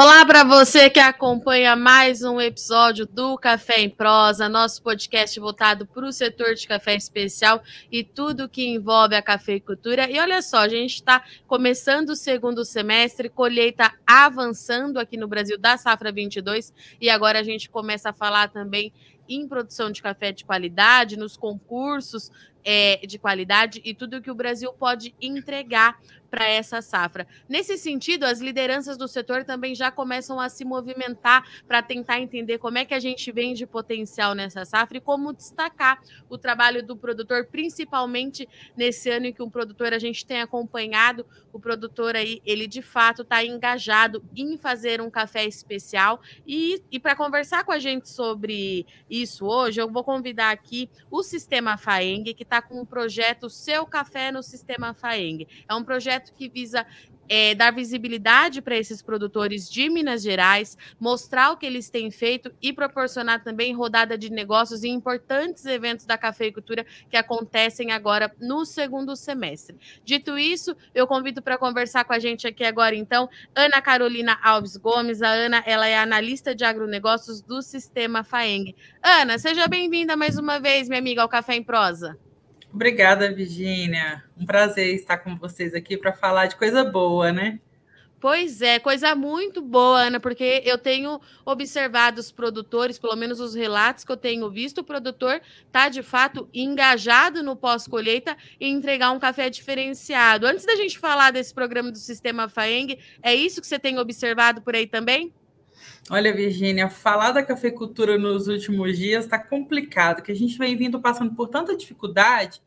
Olá para você que acompanha mais um episódio do Café em Prosa, nosso podcast voltado para o setor de café especial e tudo que envolve a cafeicultura. E olha só, a gente está começando o segundo semestre, colheita avançando aqui no Brasil da safra 22 e agora a gente começa a falar também em produção de café de qualidade, nos concursos é, de qualidade e tudo o que o Brasil pode entregar para essa safra. Nesse sentido, as lideranças do setor também já começam a se movimentar para tentar entender como é que a gente vende potencial nessa safra e como destacar o trabalho do produtor, principalmente nesse ano em que um produtor a gente tem acompanhado, o produtor aí, ele de fato está engajado em fazer um café especial. E, e para conversar com a gente sobre isso hoje, eu vou convidar aqui o Sistema Faeng, que está com o projeto Seu Café no Sistema Faeng. É um projeto que visa é, dar visibilidade para esses produtores de Minas Gerais, mostrar o que eles têm feito e proporcionar também rodada de negócios e importantes eventos da cafeicultura que acontecem agora no segundo semestre. Dito isso, eu convido para conversar com a gente aqui agora, então, Ana Carolina Alves Gomes. A Ana ela é analista de agronegócios do Sistema FAENG. Ana, seja bem-vinda mais uma vez, minha amiga, ao Café em Prosa. Obrigada, Virginia. Um prazer estar com vocês aqui para falar de coisa boa, né? Pois é, coisa muito boa, Ana, porque eu tenho observado os produtores, pelo menos os relatos que eu tenho visto, o produtor está de fato engajado no pós-colheita e entregar um café diferenciado. Antes da gente falar desse programa do Sistema FAENG, é isso que você tem observado por aí também? Olha, Virgínia, falar da cafeicultura nos últimos dias está complicado, que a gente vem vindo passando por tanta dificuldade.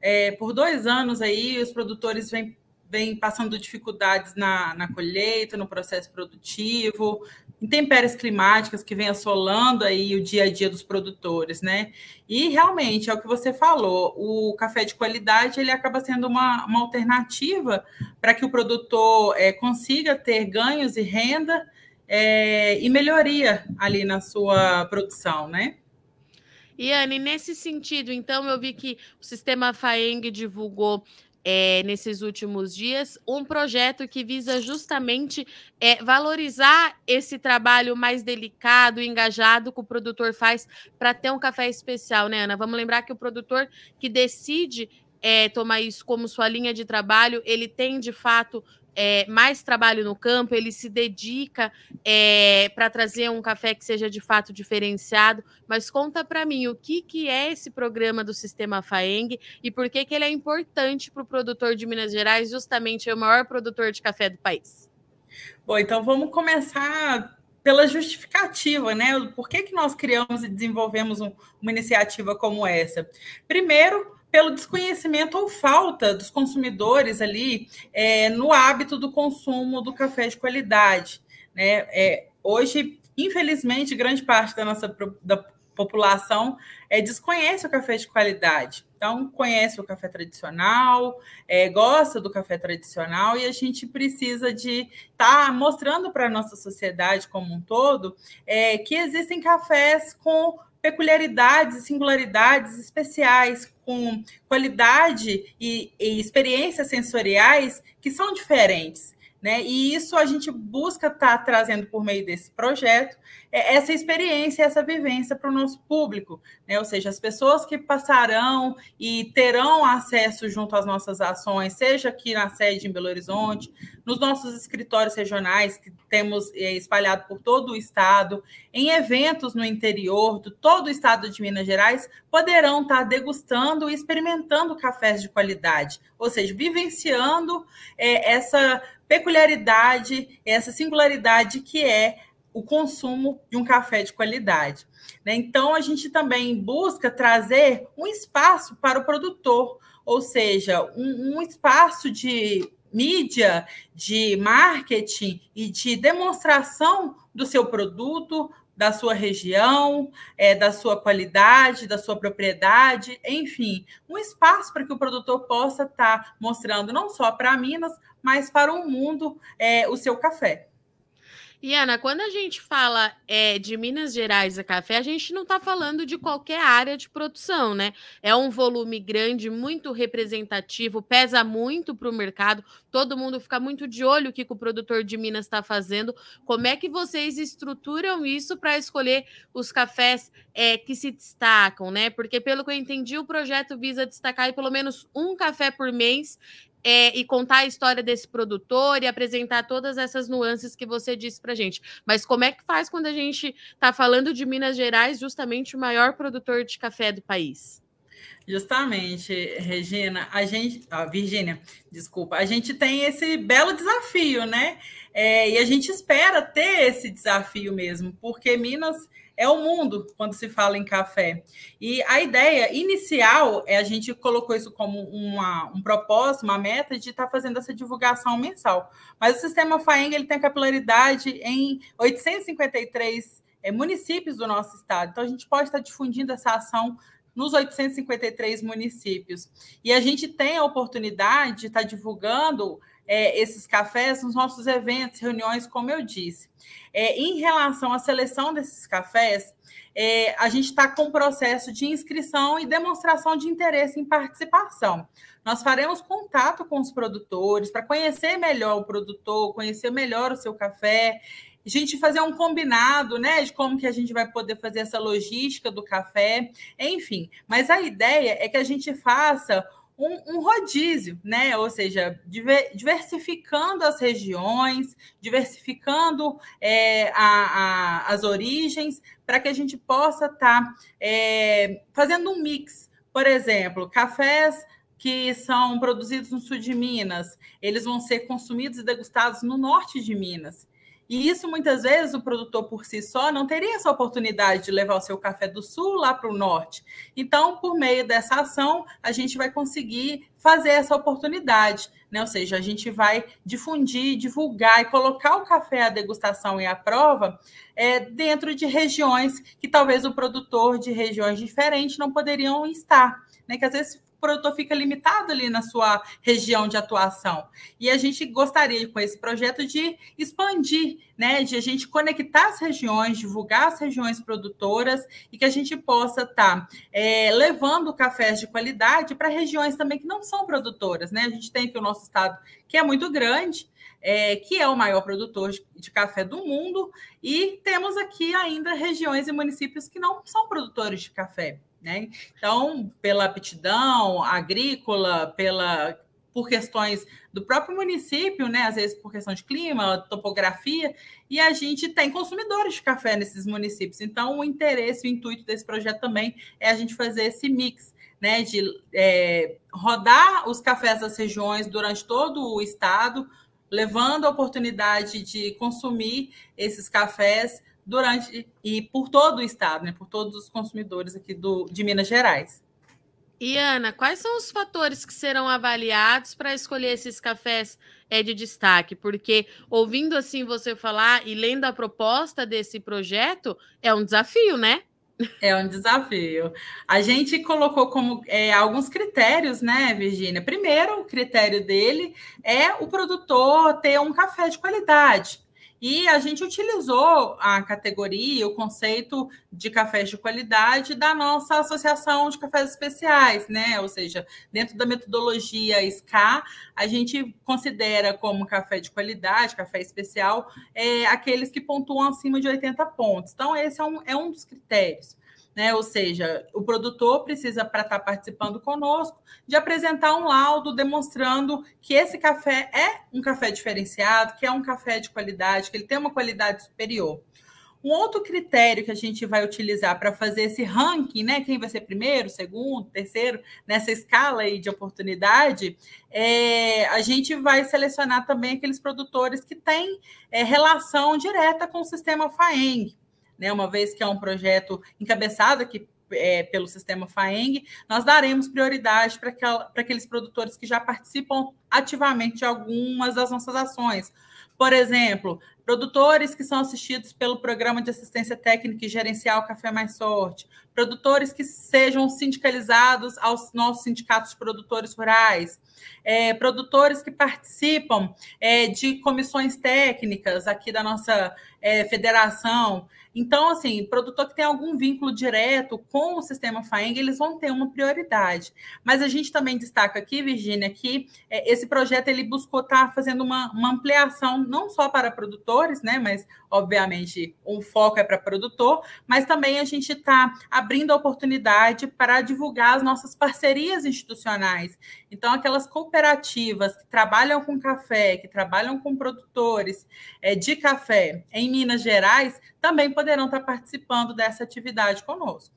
É, por dois anos aí, os produtores vêm vem passando dificuldades na, na colheita, no processo produtivo, intempéries climáticas que vem assolando aí o dia a dia dos produtores, né? E realmente é o que você falou, o café de qualidade ele acaba sendo uma, uma alternativa para que o produtor é, consiga ter ganhos e renda é, e melhoria ali na sua produção, né? E Anne, nesse sentido, então, eu vi que o sistema FAENG divulgou é, nesses últimos dias um projeto que visa justamente é, valorizar esse trabalho mais delicado, engajado que o produtor faz para ter um café especial, né, Ana? Vamos lembrar que o produtor que decide é, tomar isso como sua linha de trabalho, ele tem de fato é, mais trabalho no campo, ele se dedica é, para trazer um café que seja de fato diferenciado. Mas conta para mim o que, que é esse programa do Sistema Faeng e por que, que ele é importante para o produtor de Minas Gerais, justamente é o maior produtor de café do país. Bom, então vamos começar pela justificativa, né? Por que, que nós criamos e desenvolvemos um, uma iniciativa como essa? Primeiro, pelo desconhecimento ou falta dos consumidores ali é, no hábito do consumo do café de qualidade. Né? É, hoje, infelizmente, grande parte da nossa da população é, desconhece o café de qualidade. Então, conhece o café tradicional, é, gosta do café tradicional e a gente precisa de estar tá mostrando para a nossa sociedade como um todo é, que existem cafés com peculiaridades e singularidades especiais, com qualidade e, e experiências sensoriais que são diferentes. Né? E isso a gente busca estar tá trazendo por meio desse projeto é, essa experiência, essa vivência para o nosso público, né? Ou seja, as pessoas que passarão e terão acesso junto às nossas ações, seja aqui na sede em Belo Horizonte, nos nossos escritórios regionais que temos é, espalhado por todo o estado, em eventos no interior de todo o estado de Minas Gerais, poderão estar tá degustando e experimentando cafés de qualidade, ou seja, vivenciando é, essa peculiaridade, essa singularidade que é o consumo de um café de qualidade. Né? Então, a gente também busca trazer um espaço para o produtor, ou seja, um, um espaço de mídia, de marketing e de demonstração do seu produto, da sua região, é, da sua qualidade, da sua propriedade, enfim, um espaço para que o produtor possa estar tá mostrando não só para Minas, mas para o mundo é, o seu café. E Ana, quando a gente fala é, de Minas Gerais a café, a gente não está falando de qualquer área de produção, né? É um volume grande, muito representativo, pesa muito para o mercado. Todo mundo fica muito de olho o que, que o produtor de Minas está fazendo. Como é que vocês estruturam isso para escolher os cafés é, que se destacam, né? Porque, pelo que eu entendi, o projeto visa destacar pelo menos um café por mês é, e contar a história desse produtor e apresentar todas essas nuances que você disse para gente. Mas como é que faz quando a gente está falando de Minas Gerais, justamente o maior produtor de café do país? Justamente, Regina, a gente, Virgínia, desculpa, a gente tem esse belo desafio, né? É, e a gente espera ter esse desafio mesmo, porque Minas é o mundo quando se fala em café. E a ideia inicial é a gente colocou isso como uma, um propósito, uma meta de estar tá fazendo essa divulgação mensal. Mas o sistema FAENG ele tem capilaridade em 853 é, municípios do nosso estado. Então a gente pode estar tá difundindo essa ação nos 853 municípios. E a gente tem a oportunidade de estar tá divulgando é, esses cafés nos nossos eventos, reuniões, como eu disse. É, em relação à seleção desses cafés, é, a gente está com o processo de inscrição e demonstração de interesse em participação. Nós faremos contato com os produtores para conhecer melhor o produtor, conhecer melhor o seu café, a gente fazer um combinado, né, de como que a gente vai poder fazer essa logística do café, enfim. Mas a ideia é que a gente faça um, um rodízio, né? Ou seja, diver, diversificando as regiões, diversificando é, a, a, as origens, para que a gente possa estar tá, é, fazendo um mix. Por exemplo, cafés que são produzidos no sul de Minas, eles vão ser consumidos e degustados no norte de Minas. E isso, muitas vezes, o produtor por si só não teria essa oportunidade de levar o seu café do sul lá para o norte. Então, por meio dessa ação, a gente vai conseguir fazer essa oportunidade, né? Ou seja, a gente vai difundir, divulgar e colocar o café à degustação e à prova é, dentro de regiões que talvez o produtor de regiões diferentes não poderiam estar. Né, que às vezes produtor fica limitado ali na sua região de atuação. E a gente gostaria, com esse projeto, de expandir, né? De a gente conectar as regiões, divulgar as regiões produtoras e que a gente possa estar tá, é, levando cafés de qualidade para regiões também que não são produtoras, né? A gente tem aqui o nosso estado que é muito grande, é, que é o maior produtor de café do mundo, e temos aqui ainda regiões e municípios que não são produtores de café. Né? Então, pela aptidão agrícola, pela por questões do próprio município, né? Às vezes por questão de clima, topografia, e a gente tem consumidores de café nesses municípios. Então, o interesse, o intuito desse projeto também é a gente fazer esse mix, né? De é, rodar os cafés das regiões durante todo o estado, levando a oportunidade de consumir esses cafés durante e por todo o estado, né, por todos os consumidores aqui do, de Minas Gerais. E Ana, quais são os fatores que serão avaliados para escolher esses cafés é de destaque? Porque ouvindo assim você falar e lendo a proposta desse projeto, é um desafio, né? É um desafio. A gente colocou como é, alguns critérios, né, Virginia? Primeiro, o critério dele é o produtor ter um café de qualidade e a gente utilizou a categoria, o conceito de cafés de qualidade da nossa associação de cafés especiais, né? Ou seja, dentro da metodologia SCA, a gente considera como café de qualidade, café especial, é, aqueles que pontuam acima de 80 pontos. Então, esse é um, é um dos critérios. Né? Ou seja, o produtor precisa, para estar participando conosco, de apresentar um laudo demonstrando que esse café é um café diferenciado, que é um café de qualidade, que ele tem uma qualidade superior. Um outro critério que a gente vai utilizar para fazer esse ranking, né? Quem vai ser primeiro, segundo, terceiro, nessa escala aí de oportunidade, é, a gente vai selecionar também aqueles produtores que têm é, relação direta com o sistema FAENG né, uma vez que é um projeto encabeçado aqui é, pelo sistema FAENG, nós daremos prioridade para aqueles produtores que já participam ativamente de algumas das nossas ações. Por exemplo, produtores que são assistidos pelo Programa de Assistência Técnica e Gerencial Café Mais Sorte, produtores que sejam sindicalizados aos nossos sindicatos de produtores rurais, é, produtores que participam é, de comissões técnicas aqui da nossa é, federação. Então, assim, produtor que tem algum vínculo direto com o sistema FAENG, eles vão ter uma prioridade. Mas a gente também destaca aqui, Virgínia, que é, esse projeto ele buscou estar tá fazendo uma, uma ampliação não só para produtores, né? Mas, obviamente, o foco é para produtor, mas também a gente está abrindo abrindo a oportunidade para divulgar as nossas parcerias institucionais. Então, aquelas cooperativas que trabalham com café, que trabalham com produtores é, de café em Minas Gerais, também poderão estar participando dessa atividade conosco.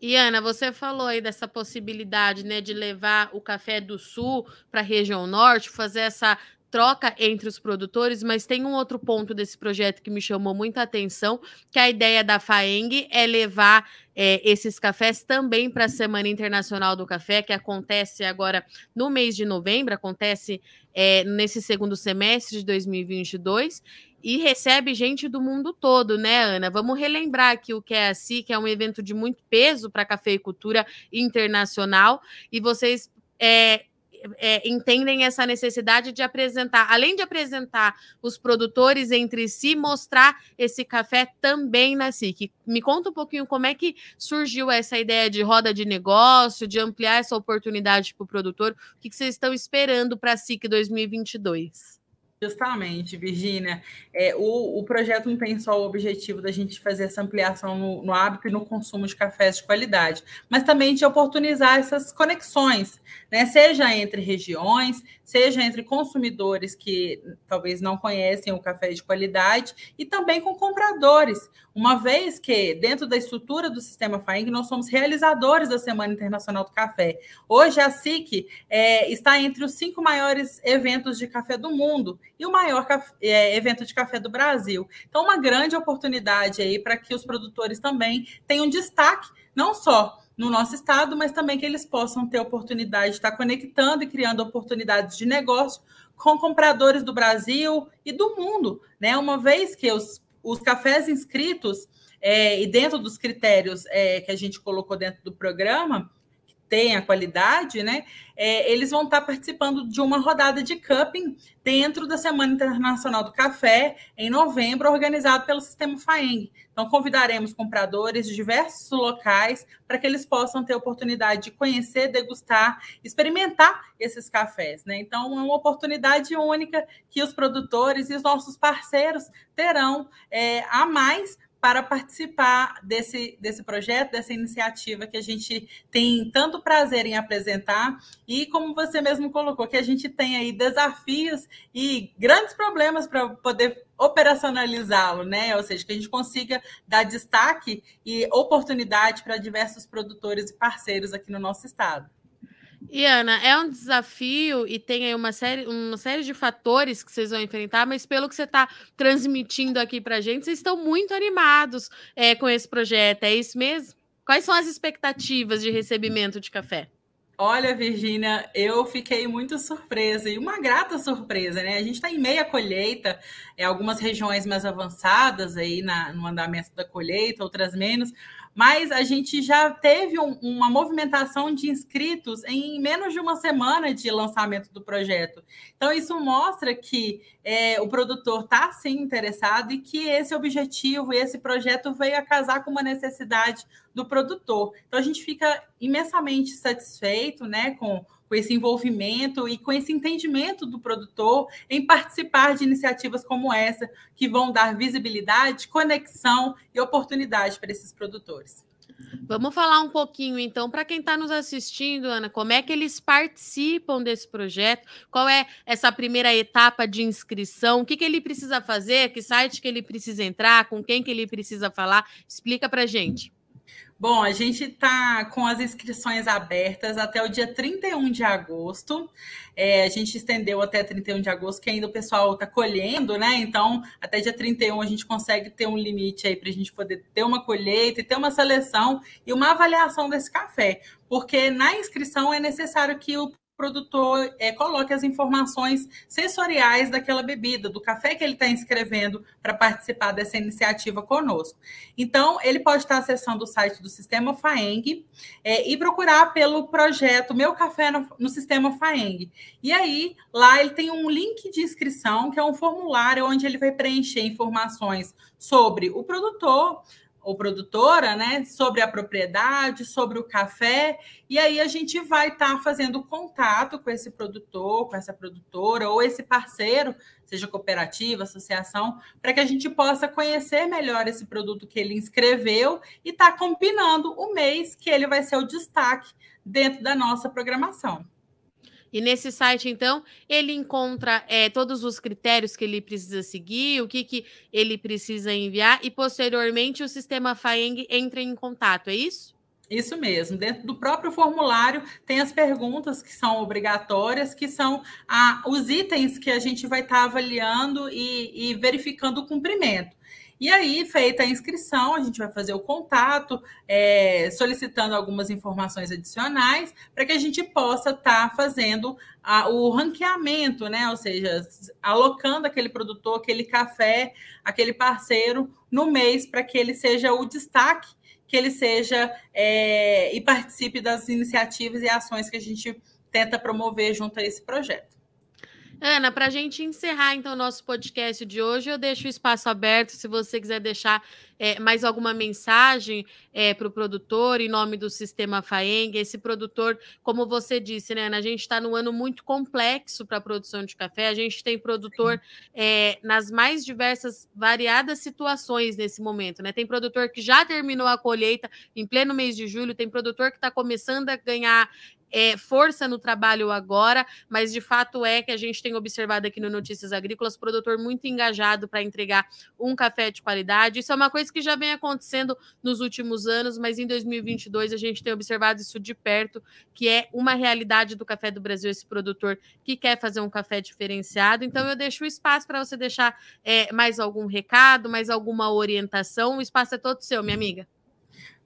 E Ana, você falou aí dessa possibilidade, né, de levar o café do sul para a região norte, fazer essa troca entre os produtores, mas tem um outro ponto desse projeto que me chamou muita atenção, que a ideia da FAENG é levar é, esses cafés também para a Semana Internacional do Café, que acontece agora no mês de novembro, acontece é, nesse segundo semestre de 2022, e recebe gente do mundo todo, né, Ana? Vamos relembrar que o que é assim, que é um evento de muito peso para a cafeicultura internacional, e vocês é, é, entendem essa necessidade de apresentar, além de apresentar os produtores entre si, mostrar esse café também na SIC. Me conta um pouquinho como é que surgiu essa ideia de roda de negócio, de ampliar essa oportunidade para o produtor. O que, que vocês estão esperando para a SIC 2022? Justamente, Virginia. É, o, o, projeto não tem só o objetivo da gente fazer essa ampliação no, no, hábito e no consumo de cafés de qualidade, mas também de oportunizar essas conexões, né? seja entre regiões, seja entre consumidores que talvez não conhecem o café de qualidade, e também com compradores, uma vez que, dentro da estrutura do sistema FAENG, nós somos realizadores da Semana Internacional do Café. Hoje, a SIC é, está entre os cinco maiores eventos de café do mundo e o maior é, evento de café do Brasil. Então, uma grande oportunidade aí para que os produtores também tenham destaque, não só no nosso estado, mas também que eles possam ter oportunidade de estar conectando e criando oportunidades de negócio com compradores do Brasil e do mundo, né? Uma vez que os, os cafés inscritos é, e dentro dos critérios é, que a gente colocou dentro do programa, tem a qualidade, né? É, eles vão estar tá participando de uma rodada de cupping dentro da Semana Internacional do Café, em novembro, organizado pelo Sistema FAENG. Então, convidaremos compradores de diversos locais para que eles possam ter a oportunidade de conhecer, degustar, experimentar esses cafés. Né? Então, é uma oportunidade única que os produtores e os nossos parceiros terão é, a mais para participar desse, desse projeto, dessa iniciativa que a gente tem tanto prazer em apresentar e, como você mesmo colocou, que a gente tem aí desafios e grandes problemas para poder operacionalizá-lo, né? Ou seja, que a gente consiga dar destaque e oportunidade para diversos produtores e parceiros aqui no nosso estado. E Ana, é um desafio e tem aí uma série, uma série de fatores que vocês vão enfrentar, mas pelo que você está transmitindo aqui para a gente, vocês estão muito animados é, com esse projeto, é isso mesmo? Quais são as expectativas de recebimento de café? Olha, Virgínia, eu fiquei muito surpresa e uma grata surpresa, né? A gente está em meia colheita, em é algumas regiões mais avançadas aí na, no andamento da colheita, outras menos, mas a gente já teve um, uma movimentação de inscritos em menos de uma semana de lançamento do projeto. Então, isso mostra que é, o produtor está sim interessado e que esse objetivo, esse projeto veio a casar com uma necessidade do produtor. Então a gente fica imensamente satisfeito, né, com, com esse envolvimento e com esse entendimento do produtor em participar de iniciativas como essa, que vão dar visibilidade, conexão e oportunidade para esses produtores. Vamos falar um pouquinho, então, para quem está nos assistindo, Ana, como é que eles participam desse projeto? Qual é essa primeira etapa de inscrição? O que, que ele precisa fazer? Que site que ele precisa entrar? Com quem que ele precisa falar? Explica para gente. Bom, a gente está com as inscrições abertas até o dia 31 de agosto. É, a gente estendeu até 31 de agosto, que ainda o pessoal está colhendo, né? Então, até dia 31 a gente consegue ter um limite aí para a gente poder ter uma colheita e ter uma seleção e uma avaliação desse café. Porque na inscrição é necessário que o produtor é, coloque as informações sensoriais daquela bebida, do café que ele está inscrevendo para participar dessa iniciativa conosco. Então, ele pode estar tá acessando o site do Sistema FAENG é, e procurar pelo projeto Meu Café no, no Sistema FAENG. E aí, lá ele tem um link de inscrição, que é um formulário onde ele vai preencher informações sobre o produtor, ou produtora, né, sobre a propriedade, sobre o café, e aí a gente vai estar tá fazendo contato com esse produtor, com essa produtora ou esse parceiro, seja cooperativa, associação, para que a gente possa conhecer melhor esse produto que ele inscreveu e estar tá combinando o mês que ele vai ser o destaque dentro da nossa programação. E nesse site, então, ele encontra é, todos os critérios que ele precisa seguir, o que, que ele precisa enviar, e posteriormente o sistema FAENG entra em contato, é isso? Isso mesmo. Dentro do próprio formulário tem as perguntas que são obrigatórias, que são a, os itens que a gente vai estar tá avaliando e, e verificando o cumprimento. E aí, feita a inscrição, a gente vai fazer o contato, é, solicitando algumas informações adicionais para que a gente possa estar tá fazendo a, o ranqueamento, né? Ou seja, alocando aquele produtor, aquele café, aquele parceiro no mês para que ele seja o destaque, que ele seja é, e participe das iniciativas e ações que a gente tenta promover junto a esse projeto. Ana, para a gente encerrar então o nosso podcast de hoje, eu deixo o espaço aberto se você quiser deixar é, mais alguma mensagem é, para o produtor em nome do Sistema Faeng. Esse produtor, como você disse, né, Ana, a gente está num ano muito complexo para a produção de café. A gente tem produtor é, nas mais diversas, variadas situações nesse momento. Né? Tem produtor que já terminou a colheita em pleno mês de julho, tem produtor que está começando a ganhar é, força no trabalho agora, mas de fato é que a gente tem observado aqui no Notícias Agrícolas produtor muito engajado para entregar um café de qualidade. Isso é uma coisa que já vem acontecendo nos últimos anos, mas em 2022 a gente tem observado isso de perto, que é uma realidade do café do Brasil, esse produtor que quer fazer um café diferenciado. Então eu deixo o espaço para você deixar é, mais algum recado, mais alguma orientação. O espaço é todo seu, minha amiga.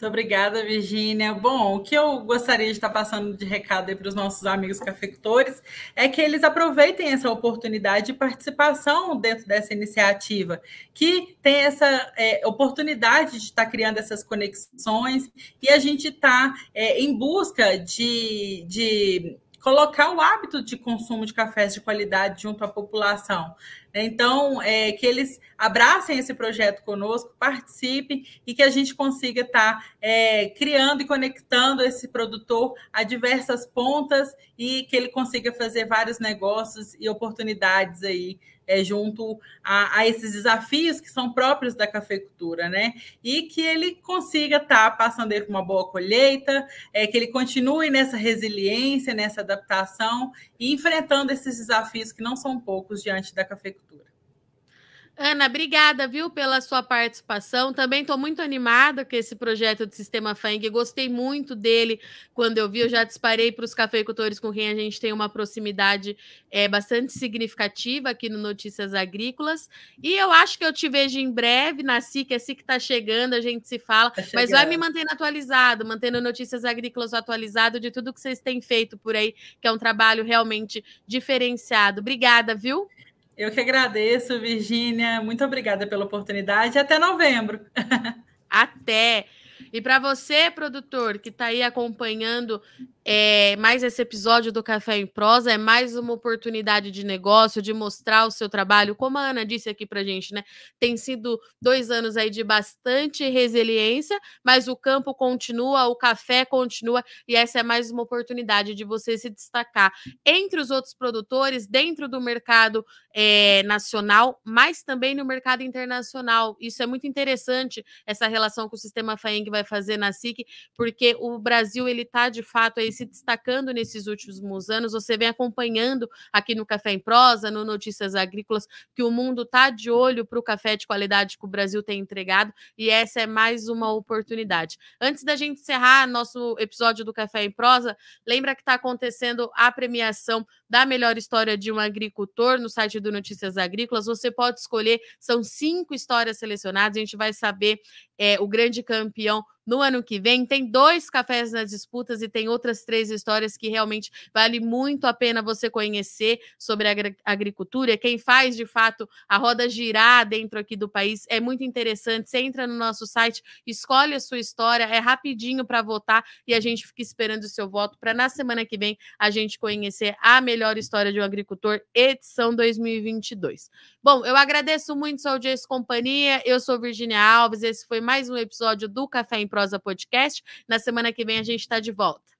Muito obrigada, Virginia. Bom, o que eu gostaria de estar passando de recado para os nossos amigos cafeicultores é que eles aproveitem essa oportunidade de participação dentro dessa iniciativa, que tem essa é, oportunidade de estar criando essas conexões e a gente está é, em busca de, de colocar o hábito de consumo de cafés de qualidade junto à população. Então, é, que eles abracem esse projeto conosco, participem e que a gente consiga estar tá, é, criando e conectando esse produtor a diversas pontas e que ele consiga fazer vários negócios e oportunidades aí é, junto a, a, esses desafios que são próprios da cafeicultura, né? E que ele consiga estar tá passando ele com uma boa colheita, é, que ele continue nessa resiliência, nessa adaptação e enfrentando esses desafios que não são poucos diante da cafeicultura. Ana, obrigada, viu, pela sua participação. Também estou muito animada com esse projeto do Sistema Fang. Gostei muito dele quando eu vi. Eu já disparei para os cafeicultores com quem a gente tem uma proximidade é, bastante significativa aqui no Notícias Agrícolas. E eu acho que eu te vejo em breve na SIC, a é SIC está chegando, a gente se fala. Tá mas vai me mantendo atualizado, mantendo Notícias Agrícolas atualizado de tudo que vocês têm feito por aí, que é um trabalho realmente diferenciado. Obrigada, viu? Eu que agradeço, Virgínia. Muito obrigada pela oportunidade. Até novembro. Até. E para você, produtor, que está aí acompanhando é, mais esse episódio do Café em Prosa é mais uma oportunidade de negócio, de mostrar o seu trabalho. Como a Ana disse aqui pra gente, né? Tem sido dois anos aí de bastante resiliência, mas o campo continua, o café continua, e essa é mais uma oportunidade de você se destacar entre os outros produtores, dentro do mercado é, nacional, mas também no mercado internacional. Isso é muito interessante, essa relação que o sistema FAENG vai fazer na SIC, porque o Brasil, ele tá de fato aí vem se destacando nesses últimos anos, você vem acompanhando aqui no Café em Prosa, no Notícias Agrícolas, que o mundo está de olho para o café de qualidade que o Brasil tem entregado e essa é mais uma oportunidade. Antes da gente encerrar nosso episódio do Café em Prosa, lembra que está acontecendo a premiação da melhor história de um agricultor no site do Notícias Agrícolas. Você pode escolher, são cinco histórias selecionadas. A gente vai saber é, o grande campeão no ano que vem. Tem dois cafés nas disputas e tem outras três histórias que realmente vale muito a pena você conhecer sobre a agricultura. Quem faz de fato a roda girar dentro aqui do país é muito interessante. Você entra no nosso site, escolhe a sua história, é rapidinho para votar e a gente fica esperando o seu voto para na semana que vem a gente conhecer a melhor Melhor História de um Agricultor, edição 2022. Bom, eu agradeço muito sua audiência e companhia. Eu sou Virginia Alves. Esse foi mais um episódio do Café em Prosa Podcast. Na semana que vem a gente está de volta.